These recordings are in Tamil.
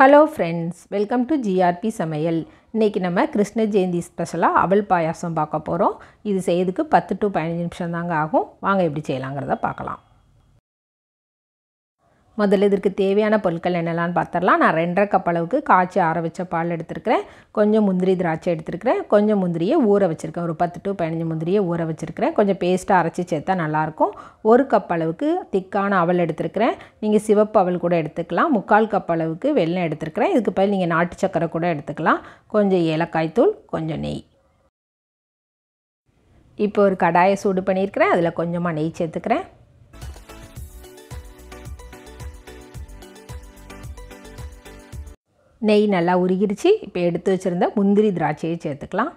hello friends welcome to GRP சமையல் இன்றைக்கி நம்ம கிருஷ்ண ஜெயந்தி ஸ்பெஷலாக அவல் பாயாசம் பார்க்க போகிறோம் இது செய்யறதுக்கு பத்து டு பதினஞ்சு நிமிஷம் தாங்க ஆகும் வாங்க எப்படி செய்யலாங்கிறத பார்க்கலாம் முதல்ல இதற்கு தேவையான பொருட்கள் என்னெல்லாம் பார்த்துடலாம் நான் ரெண்டரை கப் அளவுக்கு காய்ச்சி ஆற வச்ச பால் எடுத்துருக்கிறேன் கொஞ்சம் முந்திரி திராட்சை எடுத்துருக்கிறேன் கொஞ்சம் முந்திரியை ஊற வச்சுருக்கேன் ஒரு பத்து டு பதினஞ்சு முந்திரியை ஊற வச்சுருக்கிறேன் கொஞ்சம் பேஸ்ட்டாக அரைச்சி சேர்த்தா நல்லாயிருக்கும் ஒரு கப் அளவுக்கு திக்கான அவல் எடுத்துருக்கிறேன் நீங்கள் சிவப்பு அவல் கூட எடுத்துக்கலாம் முக்கால் கப் அளவுக்கு வெள்ளம் எடுத்துருக்கிறேன் இதுக்கு பதில் நீங்கள் நாட்டு சக்கரை கூட எடுத்துக்கலாம் கொஞ்சம் ஏலக்காய் தூள் கொஞ்சம் நெய் இப்போ ஒரு கடாயை சூடு பண்ணியிருக்கிறேன் அதில் கொஞ்சமாக நெய் சேர்த்துக்கிறேன் நெய் நல்லா உருகிடுச்சு இப்போ எடுத்து வச்சுருந்த முந்திரி திராட்சையை சேர்த்துக்கலாம்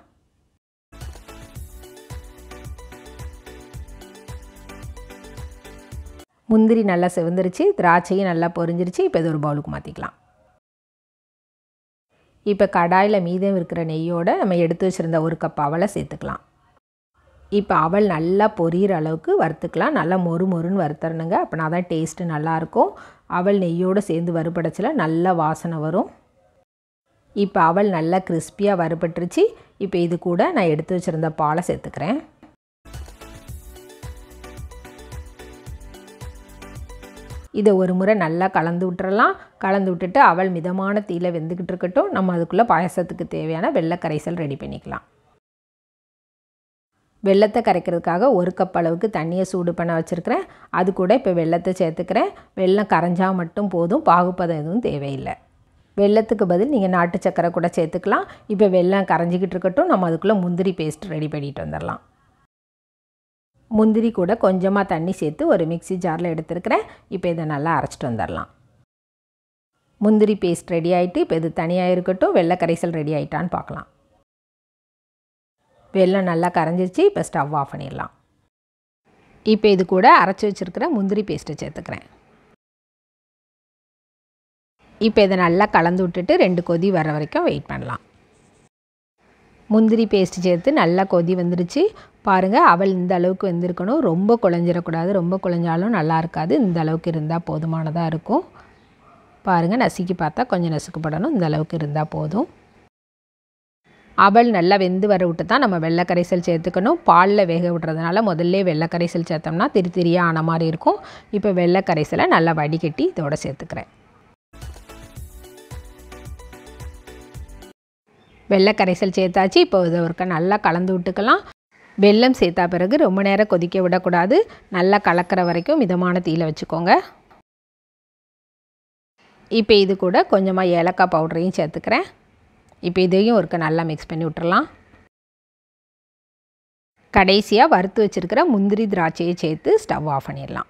முந்திரி நல்லா செவந்துருச்சு திராட்சையும் நல்லா பொறிஞ்சிருச்சு இப்போ இது ஒரு பவுலுக்கு மாற்றிக்கலாம் இப்போ கடாயில் மீதம் இருக்கிற நெய்யோடு நம்ம எடுத்து வச்சுருந்த ஒரு கப் அவளை சேர்த்துக்கலாம் இப்போ அவள் நல்லா பொரியிற அளவுக்கு வறுத்துக்கலாம் நல்லா மொறு மொறுன்னு வறுத்தரணுங்க அப்படின்னா தான் டேஸ்ட்டு நல்லாயிருக்கும் அவள் நெய்யோடு சேர்ந்து வறுபடைச்சில நல்லா வாசனை வரும் இப்போ அவள் நல்லா கிறிஸ்பியாக வறுபட்டுருச்சு இப்போ இது கூட நான் எடுத்து வச்சுருந்த பாலை சேர்த்துக்கிறேன் இதை ஒரு முறை நல்லா கலந்து விட்டுறலாம் கலந்து விட்டுட்டு அவள் மிதமான தீல வெந்துக்கிட்டு இருக்கட்டும் நம்ம அதுக்குள்ளே பாயசத்துக்கு தேவையான வெள்ளை கரைசல் ரெடி பண்ணிக்கலாம் வெள்ளத்தை கரைக்கிறதுக்காக ஒரு கப் அளவுக்கு தண்ணியை சூடு பண்ண வச்சுருக்கிறேன் அது கூட இப்போ வெள்ளத்தை சேர்த்துக்கிறேன் வெள்ளம் கரைஞ்சால் மட்டும் போதும் பாகுப்பதம் எதுவும் தேவையில்லை வெள்ளத்துக்கு பதில் நீங்கள் நாட்டு சக்கரை கூட சேர்த்துக்கலாம் இப்போ வெள்ளம் கரைஞ்சிக்கிட்டு இருக்கட்டும் நம்ம அதுக்குள்ளே முந்திரி பேஸ்ட் ரெடி பண்ணிட்டு வந்துடலாம் முந்திரி கூட கொஞ்சமாக தண்ணி சேர்த்து ஒரு மிக்சி ஜாரில் எடுத்துருக்கிறேன் இப்போ இதை நல்லா அரைச்சிட்டு வந்துடலாம் முந்திரி பேஸ்ட் ரெடி ஆகிட்டு இப்போ இது தனியாக இருக்கட்டும் வெள்ளை கரைசல் ரெடி ஆகிட்டான்னு பார்க்கலாம் வெள்ளம் நல்லா கரைஞ்சிருச்சு இப்போ ஸ்டவ் ஆஃப் பண்ணிடலாம் இப்போ இது கூட அரைச்சி வச்சுருக்கிற முந்திரி பேஸ்ட்டை சேர்த்துக்கிறேன் இப்போ இதை நல்லா கலந்து விட்டுட்டு ரெண்டு கொதி வர வரைக்கும் வெயிட் பண்ணலாம் முந்திரி பேஸ்ட்டு சேர்த்து நல்லா கொதி வந்துருச்சு பாருங்கள் அவள் இந்த அளவுக்கு வந்திருக்கணும் ரொம்ப குழஞ்சிடக்கூடாது ரொம்ப குழஞ்சாலும் நல்லா இருக்காது இந்த அளவுக்கு இருந்தால் போதுமானதாக இருக்கும் பாருங்கள் நசுக்கி பார்த்தா கொஞ்சம் நசுக்கப்படணும் இந்த அளவுக்கு இருந்தால் போதும் அவள் நல்லா வெந்து வர விட்டு தான் நம்ம வெள்ளைக்கரைசல் சேர்த்துக்கணும் பாலில் வேக விட்றதுனால முதல்ல வெள்ளை கரைசல் சேர்த்தோம்னா திரு திரியாக ஆன மாதிரி இருக்கும் இப்போ வெள்ளைக்கரைசலை நல்லா வடிகட்டி இதோட சேர்த்துக்கிறேன் வெள்ளை கரைசல் சேர்த்தாச்சு இப்போ இதை ஒருக்க நல்லா கலந்து விட்டுக்கலாம் வெல்லம் சேர்த்தா பிறகு ரொம்ப நேரம் கொதிக்க விடக்கூடாது நல்லா கலக்கிற வரைக்கும் மிதமான தீயில் வச்சுக்கோங்க இப்போ இது கூட கொஞ்சமாக ஏலக்காய் பவுடரையும் சேர்த்துக்கிறேன் இப்போ இதையும் ஒருக்க நல்லா மிக்ஸ் பண்ணி விட்டுறலாம் கடைசியாக வறுத்து வச்சுருக்கிற முந்திரி திராட்சையை சேர்த்து ஸ்டவ் ஆஃப் பண்ணிடலாம்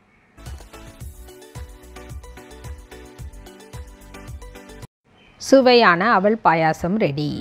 சுவையான அவள் பாயாசம் ரெடி